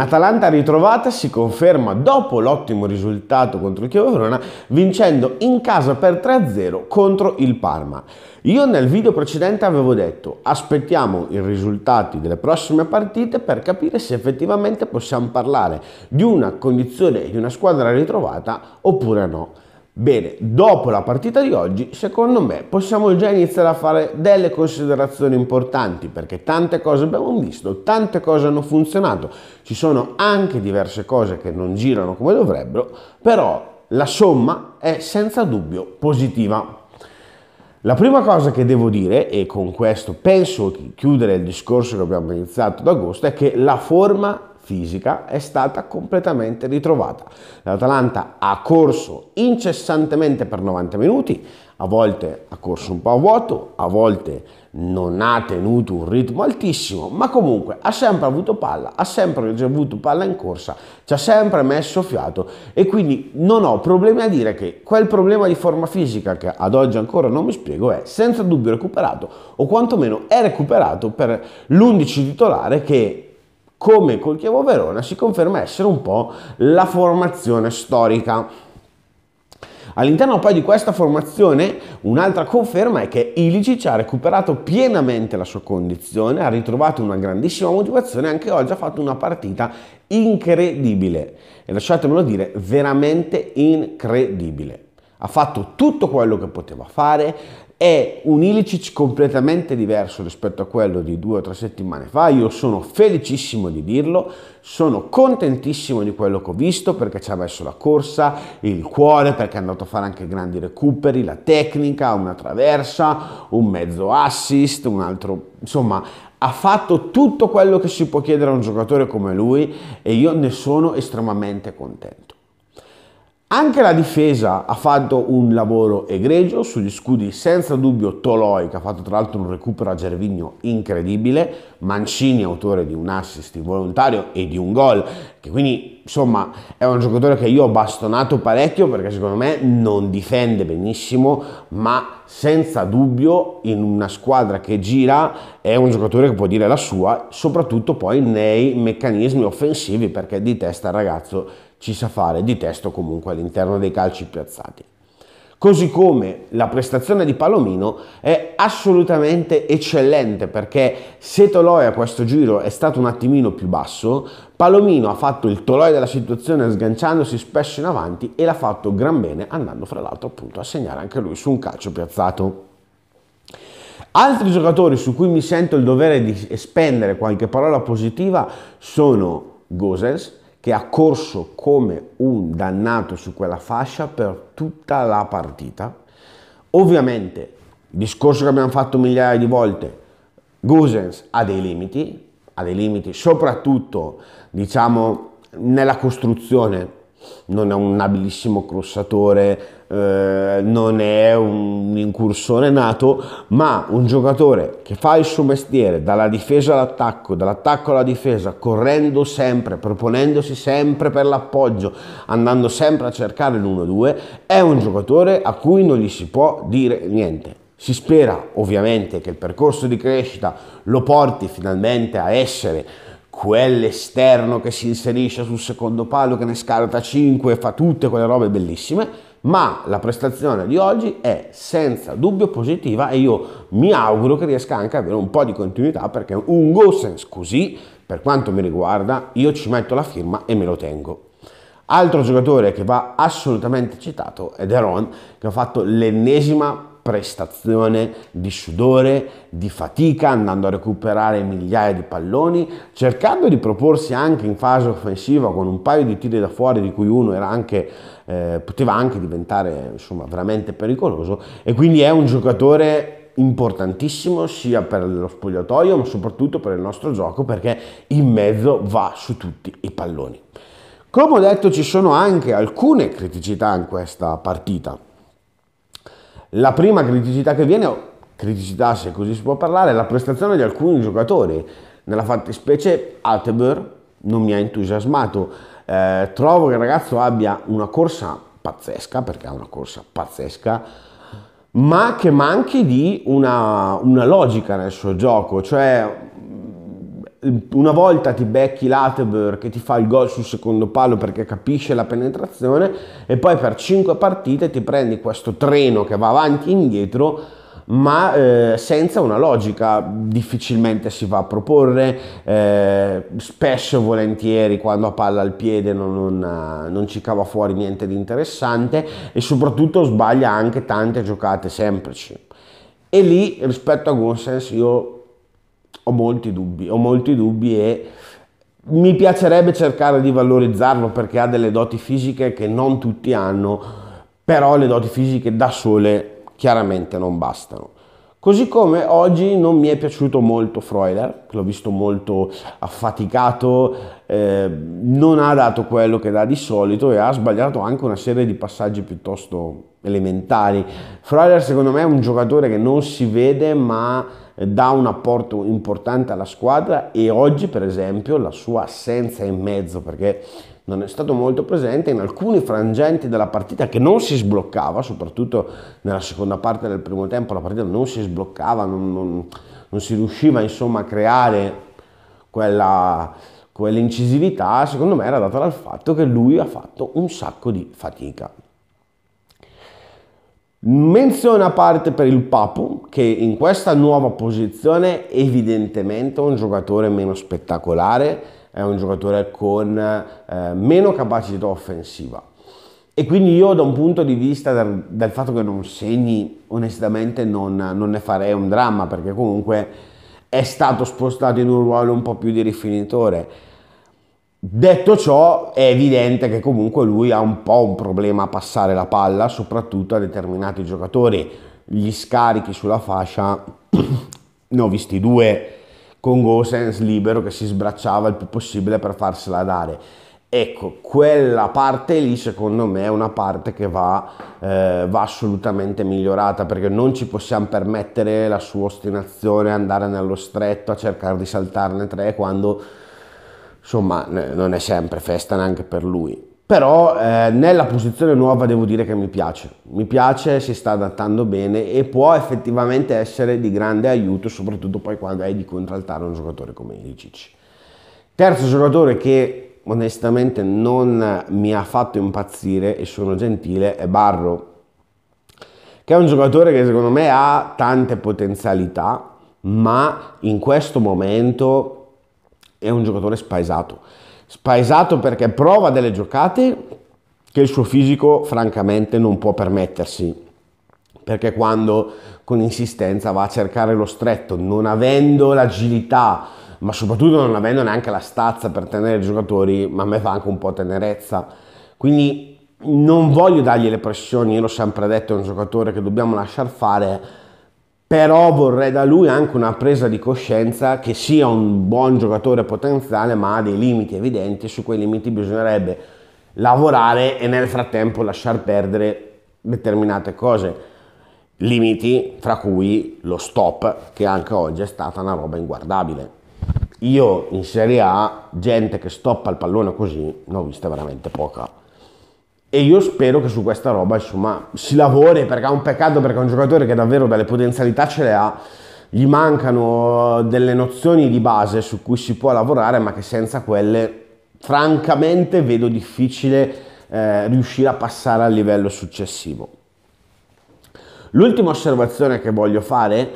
Un'Atalanta ritrovata si conferma dopo l'ottimo risultato contro il Chievo Verona, vincendo in casa per 3-0 contro il Parma. Io nel video precedente avevo detto aspettiamo i risultati delle prossime partite per capire se effettivamente possiamo parlare di una condizione di una squadra ritrovata oppure no. Bene, dopo la partita di oggi, secondo me possiamo già iniziare a fare delle considerazioni importanti perché tante cose abbiamo visto, tante cose hanno funzionato, ci sono anche diverse cose che non girano come dovrebbero, però la somma è senza dubbio positiva. La prima cosa che devo dire, e con questo penso di chiudere il discorso che abbiamo iniziato ad agosto, è che la forma fisica è stata completamente ritrovata. L'Atalanta ha corso incessantemente per 90 minuti, a volte ha corso un po' a vuoto, a volte non ha tenuto un ritmo altissimo, ma comunque ha sempre avuto palla, ha sempre ricevuto palla in corsa, ci ha sempre messo fiato e quindi non ho problemi a dire che quel problema di forma fisica che ad oggi ancora non mi spiego è senza dubbio recuperato o quantomeno è recuperato per l'11 titolare che come col Chievo Verona, si conferma essere un po' la formazione storica. All'interno poi di questa formazione un'altra conferma è che Ilicic ha recuperato pienamente la sua condizione, ha ritrovato una grandissima motivazione e anche oggi ha fatto una partita incredibile. E lasciatemelo dire, veramente incredibile. Ha fatto tutto quello che poteva fare, è un Ilicic completamente diverso rispetto a quello di due o tre settimane fa, io sono felicissimo di dirlo, sono contentissimo di quello che ho visto perché ci ha messo la corsa, il cuore, perché è andato a fare anche grandi recuperi, la tecnica, una traversa, un mezzo assist, un altro, insomma, ha fatto tutto quello che si può chiedere a un giocatore come lui e io ne sono estremamente contento. Anche la difesa ha fatto un lavoro egregio sugli scudi, senza dubbio Toloi, che ha fatto tra l'altro un recupero a Gervigno incredibile, Mancini autore di un assist involontario e di un gol, che quindi insomma è un giocatore che io ho bastonato parecchio perché secondo me non difende benissimo, ma senza dubbio in una squadra che gira è un giocatore che può dire la sua, soprattutto poi nei meccanismi offensivi perché di testa il ragazzo ci sa fare di testo comunque all'interno dei calci piazzati. Così come la prestazione di Palomino è assolutamente eccellente perché se Toloi a questo giro è stato un attimino più basso, Palomino ha fatto il Toloi della situazione sganciandosi spesso in avanti e l'ha fatto gran bene andando fra l'altro appunto a segnare anche lui su un calcio piazzato. Altri giocatori su cui mi sento il dovere di spendere qualche parola positiva sono Gosens, che ha corso come un dannato su quella fascia per tutta la partita. Ovviamente, discorso che abbiamo fatto migliaia di volte, Gusens ha dei limiti, ha dei limiti soprattutto diciamo nella costruzione non è un abilissimo crossatore, eh, non è un incursore nato, ma un giocatore che fa il suo mestiere dalla difesa all'attacco, dall'attacco alla difesa, correndo sempre, proponendosi sempre per l'appoggio, andando sempre a cercare l'1-2, è un giocatore a cui non gli si può dire niente. Si spera ovviamente che il percorso di crescita lo porti finalmente a essere quell'esterno che si inserisce sul secondo palo, che ne scarta 5 e fa tutte quelle robe bellissime, ma la prestazione di oggi è senza dubbio positiva e io mi auguro che riesca anche ad avere un po' di continuità perché un Gossens così, per quanto mi riguarda, io ci metto la firma e me lo tengo. Altro giocatore che va assolutamente citato è Deron, che ha fatto l'ennesima prestazione di sudore, di fatica, andando a recuperare migliaia di palloni, cercando di proporsi anche in fase offensiva con un paio di tiri da fuori di cui uno era anche eh, poteva anche diventare insomma veramente pericoloso e quindi è un giocatore importantissimo sia per lo spogliatoio ma soprattutto per il nostro gioco perché in mezzo va su tutti i palloni. Come ho detto ci sono anche alcune criticità in questa partita. La prima criticità che viene, criticità se così si può parlare, è la prestazione di alcuni giocatori. Nella fattispecie Altebur non mi ha entusiasmato. Eh, trovo che il ragazzo abbia una corsa pazzesca, perché ha una corsa pazzesca, ma che manchi di una, una logica nel suo gioco, cioè una volta ti becchi Lateber che ti fa il gol sul secondo palo perché capisce la penetrazione e poi per 5 partite ti prendi questo treno che va avanti e indietro ma eh, senza una logica difficilmente si va a proporre eh, spesso e volentieri quando a palla al piede non, non, non ci cava fuori niente di interessante e soprattutto sbaglia anche tante giocate semplici e lì rispetto a Gonsens io ho molti dubbi, ho molti dubbi e mi piacerebbe cercare di valorizzarlo perché ha delle doti fisiche che non tutti hanno, però le doti fisiche da sole chiaramente non bastano. Così come oggi non mi è piaciuto molto Freuler, l'ho visto molto affaticato, eh, non ha dato quello che dà di solito e ha sbagliato anche una serie di passaggi piuttosto elementari. Freuler secondo me è un giocatore che non si vede ma eh, dà un apporto importante alla squadra e oggi per esempio la sua assenza in mezzo perché non è stato molto presente in alcuni frangenti della partita che non si sbloccava, soprattutto nella seconda parte del primo tempo la partita non si sbloccava, non, non, non si riusciva insomma a creare quella, quell'incisività, secondo me era data dal fatto che lui ha fatto un sacco di fatica. Menzione a parte per il Papu, che in questa nuova posizione evidentemente è un giocatore meno spettacolare, è un giocatore con eh, meno capacità offensiva. E quindi io da un punto di vista del, del fatto che non segni, onestamente non, non ne farei un dramma, perché comunque è stato spostato in un ruolo un po' più di rifinitore Detto ciò, è evidente che comunque lui ha un po' un problema a passare la palla, soprattutto a determinati giocatori. Gli scarichi sulla fascia, ne ho visti due con Gosens libero che si sbracciava il più possibile per farsela dare. Ecco, quella parte lì secondo me è una parte che va, eh, va assolutamente migliorata perché non ci possiamo permettere la sua ostinazione, andare nello stretto a cercare di saltarne tre quando insomma non è sempre festa neanche per lui. Però eh, nella posizione nuova devo dire che mi piace, mi piace, si sta adattando bene e può effettivamente essere di grande aiuto, soprattutto poi quando hai di contraltare un giocatore come Ilicic. Terzo giocatore che onestamente non mi ha fatto impazzire e sono gentile è Barro, che è un giocatore che secondo me ha tante potenzialità, ma in questo momento è un giocatore spaesato. Spaesato perché prova delle giocate che il suo fisico francamente non può permettersi. Perché quando con insistenza va a cercare lo stretto, non avendo l'agilità, ma soprattutto non avendo neanche la stazza per tenere i giocatori, ma a me fa anche un po' tenerezza. Quindi non voglio dargli le pressioni, io l'ho sempre detto, è un giocatore che dobbiamo lasciar fare, però vorrei da lui anche una presa di coscienza che sia un buon giocatore potenziale ma ha dei limiti evidenti su quei limiti bisognerebbe lavorare e nel frattempo lasciar perdere determinate cose limiti fra cui lo stop che anche oggi è stata una roba inguardabile io in Serie A gente che stoppa il pallone così ne ho vista veramente poca e io spero che su questa roba, insomma, si lavori perché è un peccato perché è un giocatore che davvero delle potenzialità ce le ha, gli mancano eh, delle nozioni di base su cui si può lavorare, ma che senza quelle, francamente, vedo difficile eh, riuscire a passare al livello successivo. L'ultima osservazione che voglio fare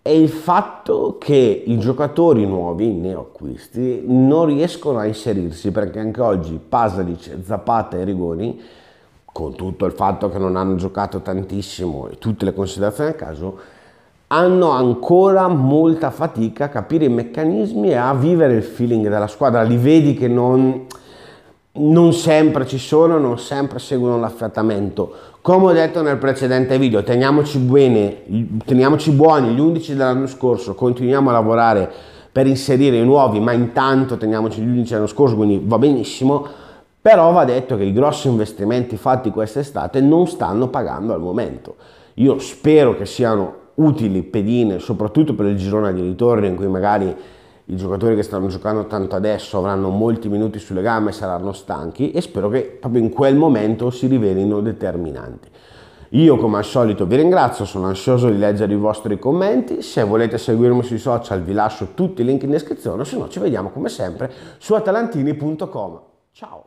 è il fatto che i giocatori nuovi, i neoacquisti, non riescono a inserirsi perché anche oggi Pasalic, Zapata e Rigoni con tutto il fatto che non hanno giocato tantissimo e tutte le considerazioni del caso, hanno ancora molta fatica a capire i meccanismi e a vivere il feeling della squadra. Li vedi che non, non sempre ci sono, non sempre seguono l'affrettamento. Come ho detto nel precedente video, teniamoci, bene, teniamoci buoni gli 11 dell'anno scorso, continuiamo a lavorare per inserire i nuovi, ma intanto teniamoci gli 11 dell'anno scorso, quindi va benissimo però va detto che i grossi investimenti fatti quest'estate non stanno pagando al momento. Io spero che siano utili pedine, soprattutto per il girone di ritorno in cui magari i giocatori che stanno giocando tanto adesso avranno molti minuti sulle gambe, e saranno stanchi e spero che proprio in quel momento si rivelino determinanti. Io come al solito vi ringrazio, sono ansioso di leggere i vostri commenti, se volete seguirmi sui social vi lascio tutti i link in descrizione, se no ci vediamo come sempre su atalantini.com. Ciao!